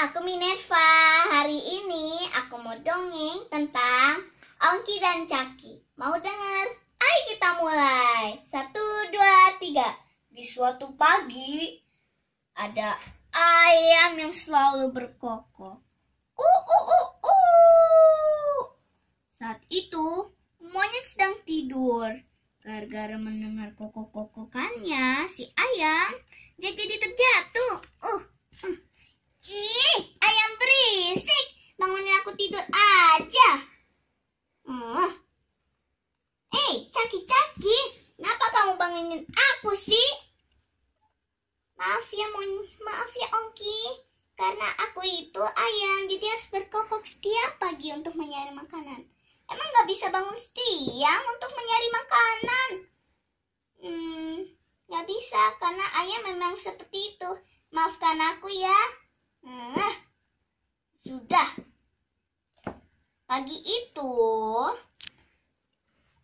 aku Minerva. Hari ini aku mau dongeng tentang Ongki dan Caki. Mau dengar Ayo kita mulai. Satu, dua, tiga. Di suatu pagi, ada ayam yang selalu berkoko Uh, uh, uh, uh. Saat itu, monyet sedang tidur. Gara-gara mendengar koko kokokannya si ayam, dia jadi terjatuh. Uh, Ih, ayam berisik. Bangunin aku tidur aja. Oh. eh hey, caki-caki. Kenapa kamu bangunin aku sih? Maaf ya, Mon. Maaf ya, Ongki. Karena aku itu ayam, jadi harus berkokok setiap pagi untuk mencari makanan. Emang gak bisa bangun siang untuk mencari makanan? Hmm, gak bisa, karena ayam memang seperti itu. Maafkan aku ya. Nah, sudah. Pagi itu,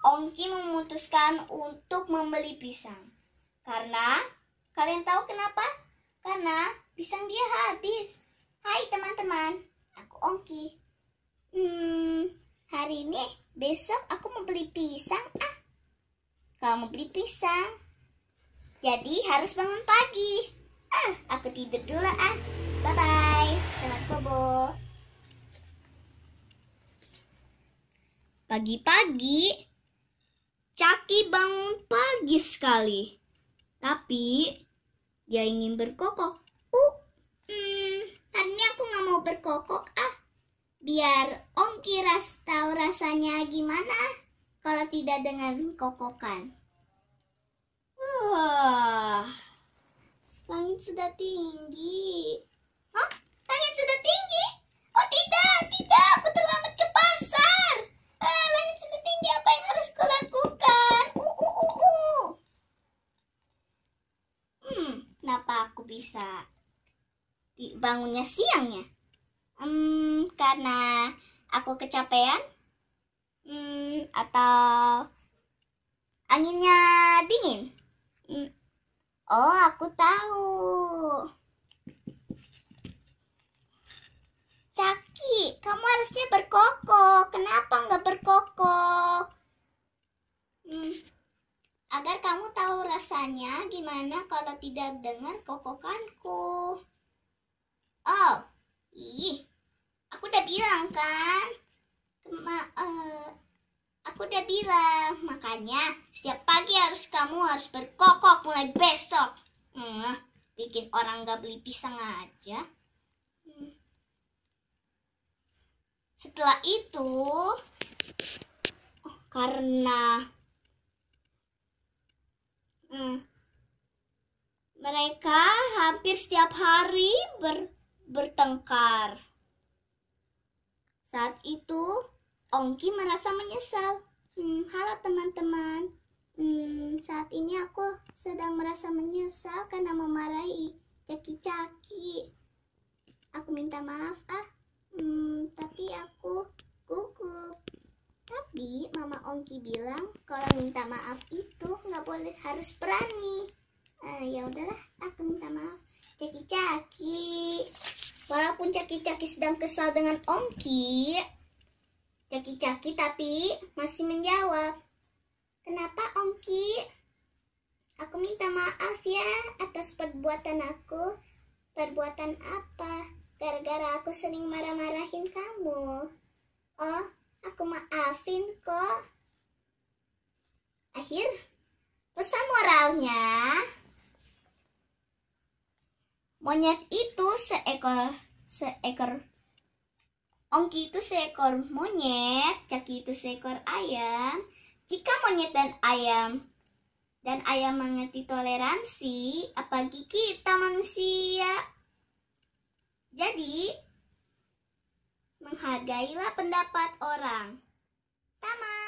Ongki memutuskan untuk membeli pisang. Karena, kalian tahu kenapa? Karena pisang dia habis. Hai teman-teman, aku Ongki. Hmm, hari ini besok aku mau beli pisang ah. Kalau mau beli pisang, jadi harus bangun pagi. Ah, aku tidur dulu ah. Bye bye. Selamat bobo. Pagi-pagi, Caki bangun pagi sekali. Tapi, dia ingin berkokok. Uh, hmm, hari ini aku nggak mau berkokok ah. Biar Om Kiras tahu rasanya gimana kalau tidak dengan kokokan. Wah, uh, langit sudah tinggi. bisa bangunnya siang ya? Hmm, karena aku kecapean? Hmm, atau anginnya dingin? Hmm. Oh, aku tahu. Caki, kamu harusnya berkor Rasanya gimana kalau tidak dengar kokokanku? Oh, ih, aku udah bilang kan? Kema uh, eh, aku udah bilang, makanya setiap pagi harus kamu harus berkokok mulai besok. Uh, bikin orang gak beli pisang aja. Hmm. Setelah itu, oh, karena Hmm. Mereka hampir setiap hari ber, bertengkar. Saat itu, Ongki merasa menyesal. Hmm, halo teman-teman. Hmm, saat ini aku sedang merasa menyesal karena memarahi caki-caki. Aku minta maaf ah. Hmm, tapi aku Ongki bilang kalau minta maaf itu nggak boleh harus berani. Eh, ya udahlah, aku minta maaf. Caki-caki. Walaupun caki-caki sedang kesal dengan Ongki, caki-caki tapi masih menjawab. Kenapa Ongki? Aku minta maaf ya atas perbuatan aku. Perbuatan apa? Gara-gara aku sering marah-marahin kamu. Oh, aku maafin kok. Akhir pesan moralnya monyet itu seekor seekor ongki itu seekor monyet, caki itu seekor ayam. Jika monyet dan ayam dan ayam mengerti toleransi, apalagi kita manusia. Jadi, menghargailah pendapat orang. Tamat.